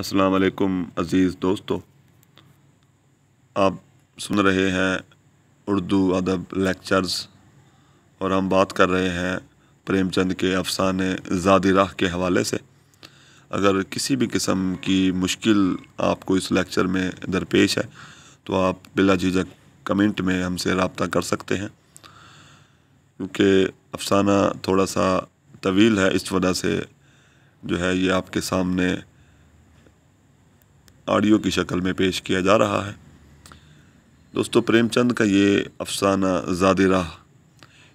अस्सलाम वालेकुम अज़ीज़ दोस्तों आप सुन रहे हैं उर्दू अदब लेक्चर्स और हम बात कर रहे हैं प्रेमचंद के अफसाने ज़ादी राह के हवाले से अगर किसी भी किस्म की मुश्किल आपको इस लेक्चर में दरपेश है तो आप बिला झिझक कमेंट में हमसे रबता कर सकते हैं क्योंकि अफसाना थोड़ा सा तवील है इस वजह से जो है ये आपके सामने ऑडियो की शक्ल में पेश किया जा रहा है दोस्तों प्रेमचंद का ये अफसाना ज़ाद राह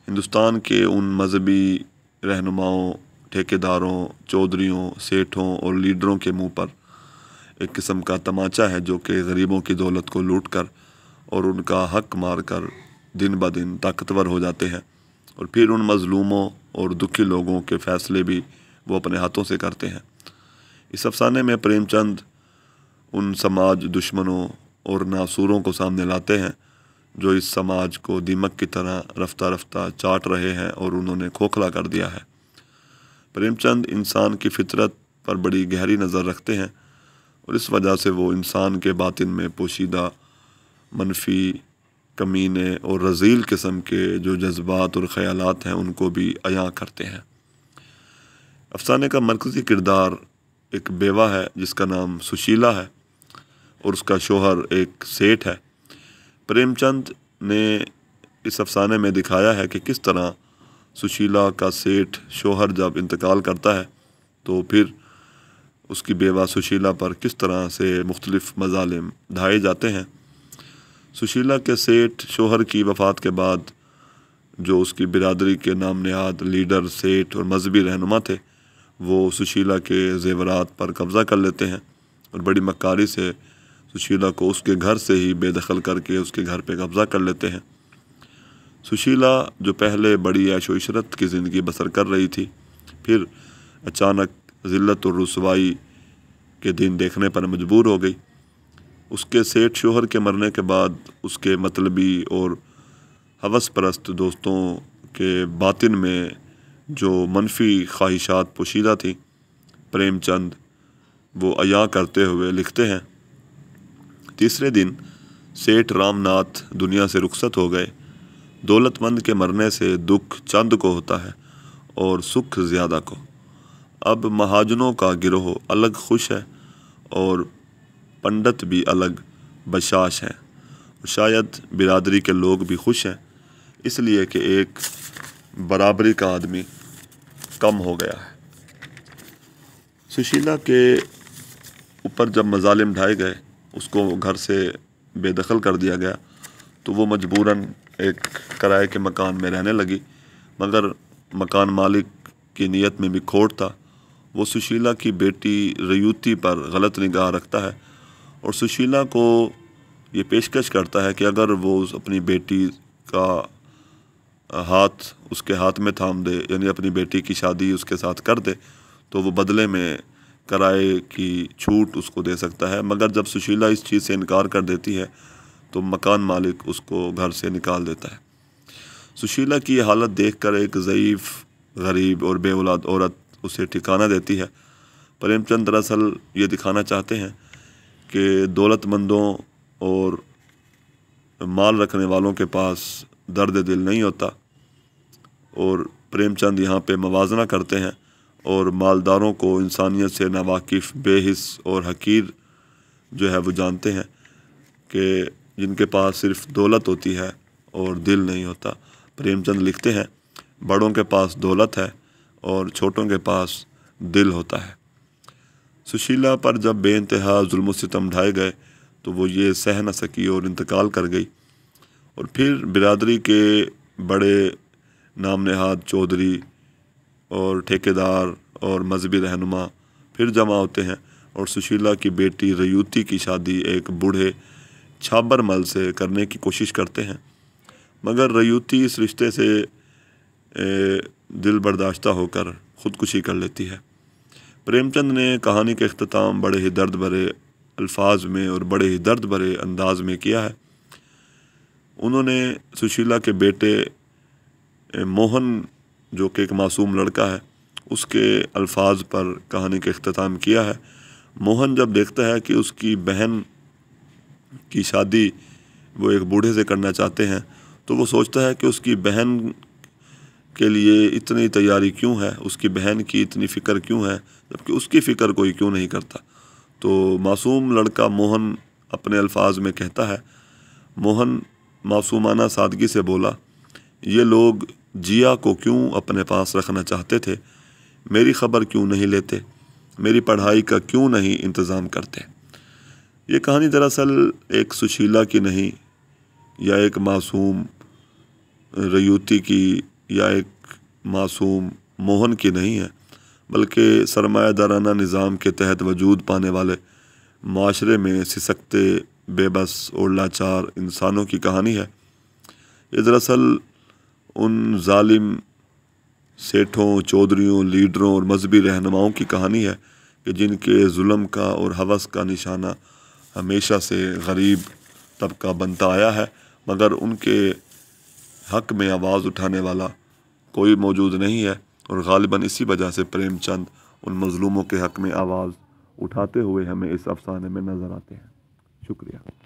हिंदुस्तान के उन मजहबी रहनुमाओं ठेकेदारों चौधरीों सेठों और लीडरों के मुंह पर एक किस्म का तमाचा है जो कि गरीबों की दौलत को लूट कर और उनका हक मार कर दिन ब दिन ताकतवर हो जाते हैं और फिर उन मज़लूमों और दुखी लोगों के फ़ैसले भी वो अपने हाथों से करते हैं इस अफसाने में प्रेमचंद उन समाज दुश्मनों और नासूरों को सामने लाते हैं जो इस समाज को दीमक की तरह रफ्ता रफ्ता चाट रहे हैं और उन्होंने खोखला कर दिया है प्रेमचंद इंसान की फितरत पर बड़ी गहरी नज़र रखते हैं और इस वजह से वो इंसान के बातिन में पोशीदा मनफी कमीने और रजील किस्म के जो जज्बात और ख़्याल हैं उनको भी अयाँ करते हैं अफसाने का मरकज़ी किरदार एक बेवा है जिसका नाम सुशीला है और उसका शोहर एक सेठ है प्रेमचंद ने इस अफसाने में दिखाया है कि किस तरह सुशीला का सेठ शोहर जब इंतकाल करता है तो फिर उसकी बेवा सुशीला पर किस तरह से मुख्तलिफ़ मजालिम ढाए जाते हैं सुशीला के सेठ शोहर की वफ़ात के बाद जो उसकी बिरादरी के नाम नहाद लीडर सेठ और मजहबी रहनुमा थे वो सुशीला के जेवरात पर कब्ज़ा कर लेते हैं और बड़ी मक्कारी से सुशीला को उसके घर से ही बेदखल करके उसके घर पे कब्ज़ा कर लेते हैं सुशीला जो पहले बड़ी ऐशो इशरत की ज़िंदगी बसर कर रही थी फिर अचानक ज़िलत और रसवाई के दिन देखने पर मजबूर हो गई उसके सेठ शोहर के मरने के बाद उसके मतलबी और हवस परस्त दोस्तों के बातिन में जो मनफी ख्वाहिशात पोशीदा थी प्रेमचंद वो अया करते हुए लिखते हैं तीसरे दिन सेठ रामनाथ दुनिया से रुखसत हो गए दौलतमंद के मरने से दुख चंद को होता है और सुख ज़्यादा को अब महाजनों का गिरोह अलग खुश है और पंडित भी अलग बशाश हैं शायद बिरादरी के लोग भी खुश हैं इसलिए कि एक बराबरी का आदमी कम हो गया है सुशीला के ऊपर जब मजालिम ढाए गए उसको घर से बेदखल कर दिया गया तो वो मजबूरन एक किराए के मकान में रहने लगी मगर मकान मालिक की नीयत में भी खोट था वो सुशीला की बेटी रयूती पर गलत निगाह रखता है और सुशीला को ये पेशकश करता है कि अगर वो अपनी बेटी का हाथ उसके हाथ में थाम दे यानी अपनी बेटी की शादी उसके साथ कर दे तो वो बदले में किराए की छूट उसको दे सकता है मगर जब सुशीला इस चीज़ से इनकार कर देती है तो मकान मालिक उसको घर से निकाल देता है सुशीला की हालत देख कर एक ज़यीफ़ गरीब और बे औलाद औरत उसे ठिकाना देती है प्रेमचंद दरअसल ये दिखाना चाहते हैं कि दौलतमंदों और माल रखने वालों के पास दर्द दिल नहीं होता और प्रेमचंद यहाँ पे मवाजना करते हैं और मालदारों को इंसानियत से नावाकिफ़ बेहिस और हकीर जो है वो जानते हैं कि जिनके पास सिर्फ दौलत होती है और दिल नहीं होता प्रेमचंद लिखते हैं बड़ों के पास दौलत है और छोटों के पास दिल होता है सुशीला पर जब बेानतहा जुल्म सितम ढाए गए तो वो ये सह न सकी और इंतकाल कर गई और फिर बिरादरी के बड़े नाम नहाद चौधरी और ठेकेदार और मजहबी रहनुमा फिर जमा होते हैं और सुशीला की बेटी रयूती की शादी एक बूढ़े छाबर मल से करने की कोशिश करते हैं मगर रयूती इस रिश्ते से दिल बर्दाश्त होकर ख़ुदकुशी कर लेती है प्रेमचंद ने कहानी के अख्ताम बड़े ही दर्द भरे अल्फाज में और बड़े ही दर्द भरे अंदाज में किया है उन्होंने सुशीला के बेटे मोहन जो कि एक मासूम लड़का है उसके अल्फाज पर कहानी का अख्ताम किया है मोहन जब देखता है कि उसकी बहन की शादी वो एक बूढ़े से करना चाहते हैं तो वो सोचता है कि उसकी बहन के लिए इतनी तैयारी क्यों है उसकी बहन की इतनी फ़िक्र क्यों है जबकि उसकी फ़िक्र कोई क्यों नहीं करता तो मासूम लड़का मोहन अपने अल्फाज में कहता है मोहन मासूमाना सादगी से बोला ये लोग जिया को क्यों अपने पास रखना चाहते थे मेरी खबर क्यों नहीं लेते मेरी पढ़ाई का क्यों नहीं इंतज़ाम करते ये कहानी दरअसल एक सुशीला की नहीं या एक मासूम रयूती की या एक मासूम मोहन की नहीं है बल्कि सरमादाराना निज़ाम के तहत वजूद पाने वाले माशरे में सिसकते बेबस और लाचार इंसानों की कहानी है ये दरअसल उन जालिम सेठों चौधरीों लीडरों और मजहबी रहनुमाओं की कहानी है कि जिनके जुल्म का और हवस का निशाना हमेशा से गरीब तबका बनता आया है मगर उनके हक में आवाज़ उठाने वाला कोई मौजूद नहीं है और गालिबा इसी वजह से प्रेमचंद उन मज़लूमों के हक में आवाज़ उठाते हुए हमें इस अफसाने में नज़र आते हैं शुक्रिया